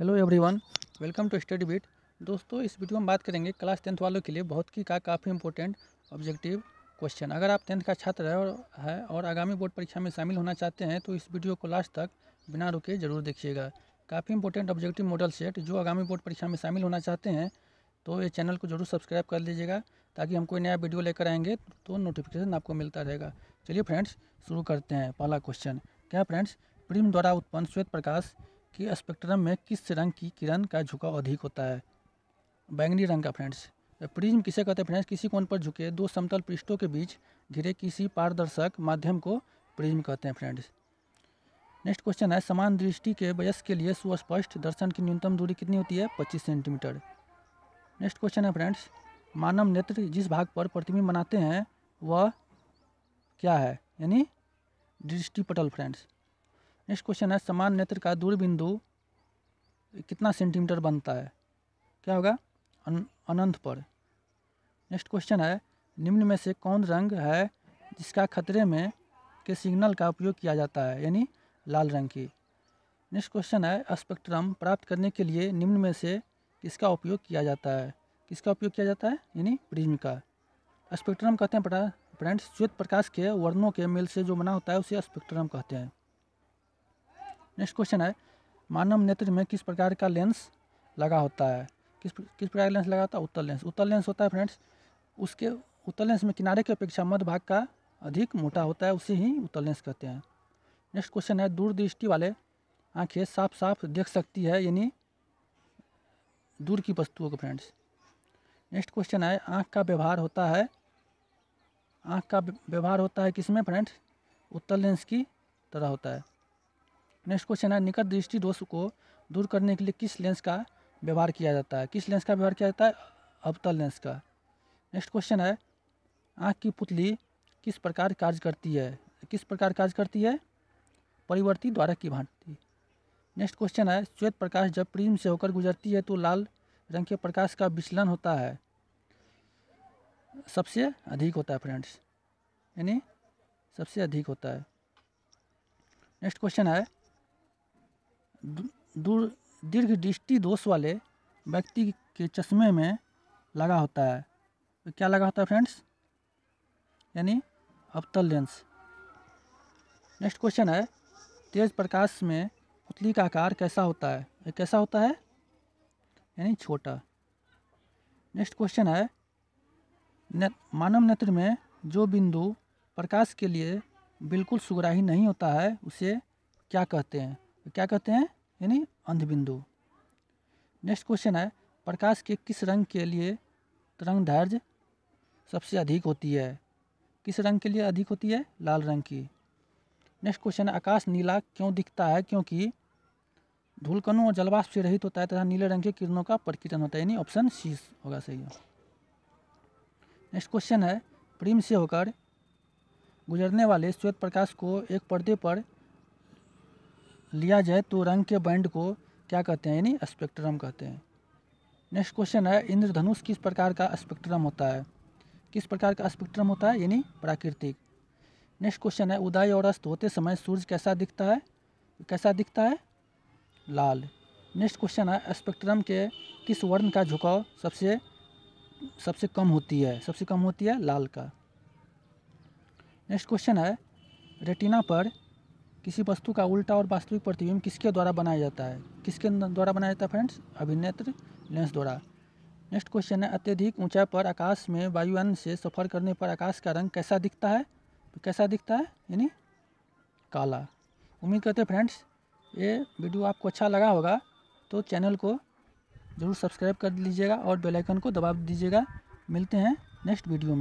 hello everyone welcome to study beat दोस्तों इस video में बात करेंगे क्लास टेंथ वालों के लिए भौतिकी का काफ़ी इंपॉर्टेंट ऑब्जेक्टिव क्वेश्चन अगर आप टेंथ का छात्र है और है और आगामी बोर्ड परीक्षा में शामिल होना चाहते हैं तो इस वीडियो को लास्ट तक बिना रुके जरूर देखिएगा काफ़ी इंपॉर्टेंट ऑब्जेक्टिव मॉडल सेट जो आगामी बोर्ड परीक्षा में शामिल होना चाहते हैं तो ये चैनल को जरूर सब्सक्राइब कर लीजिएगा ताकि हम कोई नया वीडियो लेकर आएंगे तो नोटिफिकेशन आपको मिलता रहेगा चलिए फ्रेंड्स शुरू करते हैं पहला क्वेश्चन क्या फ्रेंड्स प्रिम द्वारा उत्पन्न श्वेत प्रकाश कि स्पेक्ट्रम में किस रंग की किरण का झुकाव अधिक होता है बैंगनी रंग का फ्रेंड्स प्रिज्म किसे कहते हैं फ्रेंड्स किसी कोण पर झुके दो समतल पृष्ठों के बीच घिरे किसी पारदर्शक माध्यम को प्रिज्म कहते हैं फ्रेंड्स नेक्स्ट क्वेश्चन है समान दृष्टि के वयस्क के लिए सुस्पष्ट दर्शन की न्यूनतम दूरी कितनी होती है पच्चीस सेंटीमीटर नेक्स्ट क्वेश्चन है फ्रेंड्स मानव नेत्र जिस भाग पर प्रतिबिंब बनाते हैं वह क्या है यानी दृष्टिपटल फ्रेंड्स नेक्स्ट क्वेश्चन है समान नेत्र का दूरबिंदु कितना सेंटीमीटर बनता है क्या होगा अन, अनंत पर नेक्स्ट क्वेश्चन है निम्न में से कौन रंग है जिसका खतरे में के सिग्नल का उपयोग किया जाता है यानी लाल रंग की नेक्स्ट क्वेश्चन है स्पेक्ट्रम प्राप्त करने के लिए निम्न में से किसका उपयोग किया जाता है किसका उपयोग किया जाता है यानी प्रिज्म का स्पेक्ट्रम कहते हैं फ्रेंड्स श्वेत प्रकाश के वर्णों के मेल से जो बना होता है उसे स्पेक्ट्रम कहते हैं नेक्स्ट क्वेश्चन है मानव नेत्र में किस प्रकार का लेंस लगा होता है किस किस प्रकार का लेंस लगा होता है उत्तर लेंस उत्तर लेंस होता है फ्रेंड्स उसके उत्तर लेंस में किनारे की अपेक्षा मध्य भाग का अधिक मोटा होता है उसे ही उत्तर लेंस कहते हैं नेक्स्ट क्वेश्चन है दूरदृष्टि वाले आँखें साफ साफ देख सकती है यानी दूर की वस्तुओं को फ्रेंड्स नेक्स्ट क्वेश्चन है आँख का व्यवहार होता है आँख का व्यवहार होता है किसमें फ्रेंड्स उत्तर लेंस की तरह होता है नेक्स्ट क्वेश्चन है निकट दृष्टि दोष को दूर करने के लिए किस लेंस का व्यवहार किया जाता है किस लेंस का व्यवहार किया जाता है अवतल लेंस का नेक्स्ट क्वेश्चन है आँख की पुतली किस प्रकार कार्य करती है किस प्रकार कार्य करती है परिवर्ती द्वारा की भांति नेक्स्ट क्वेश्चन है श्वेत प्रकाश जब प्रिज्म से होकर गुजरती है तो लाल रंग के प्रकाश का विचलन होता है सबसे अधिक होता है फ्रेंड्स यानी सबसे अधिक होता है नेक्स्ट क्वेश्चन है दूर दीर्घ दृष्टि दोष वाले व्यक्ति के चश्मे में लगा होता है तो क्या लगा होता है फ्रेंड्स यानी अवतल लेंस नेक्स्ट क्वेश्चन है तेज प्रकाश में पुतली का आकार कैसा होता है ये कैसा होता है यानी छोटा नेक्स्ट क्वेश्चन है ने, मानव नेत्र में जो बिंदु प्रकाश के लिए बिल्कुल सुग्राही नहीं होता है उसे क्या कहते हैं क्या कहते हैं यानी अंधबिंदु नेक्स्ट क्वेश्चन है प्रकाश के किस रंग के लिए तरंग दैर्घ्य सबसे अधिक होती है किस रंग के लिए अधिक होती है लाल रंग की नेक्स्ट क्वेश्चन है आकाश नीला क्यों दिखता है क्योंकि धूलकणों और जलवाष्प से रहित होता है तथा नीले रंग के किरणों का प्रकीर्तन होता है यानी ऑप्शन सी होगा सही नेक्स्ट क्वेश्चन है प्रेम से होकर गुजरने वाले श्वेत प्रकाश को एक पर्दे पर लिया जाए तो रंग के बैंड को क्या कहते हैं यानी स्पेक्ट्रम कहते हैं नेक्स्ट क्वेश्चन है इंद्रधनुष किस प्रकार का स्पेक्ट्रम होता है किस प्रकार का स्पेक्ट्रम होता है यानी प्राकृतिक नेक्स्ट क्वेश्चन है उदय और अस्त होते समय सूर्य कैसा दिखता है कैसा दिखता है लाल नेक्स्ट क्वेश्चन है स्पेक्ट्रम के किस वर्ण का झुकाव सबसे सबसे कम होती है सबसे कम होती है लाल का नेक्स्ट क्वेश्चन है रेटिना पर किसी वस्तु का उल्टा और वास्तविक प्रतिबिंब किसके द्वारा बनाया जाता है किसके द्वारा बनाया जाता है फ्रेंड्स अभिनेत्र लेंस द्वारा नेक्स्ट क्वेश्चन है अत्यधिक ऊंचाई पर आकाश में वायुयान से सफ़र करने पर आकाश का रंग कैसा दिखता है तो कैसा दिखता है यानी काला उम्मीद करते हैं फ्रेंड्स ये वीडियो आपको अच्छा लगा होगा तो चैनल को ज़रूर सब्सक्राइब कर लीजिएगा और बेलाइकन को दबा दीजिएगा मिलते हैं नेक्स्ट वीडियो में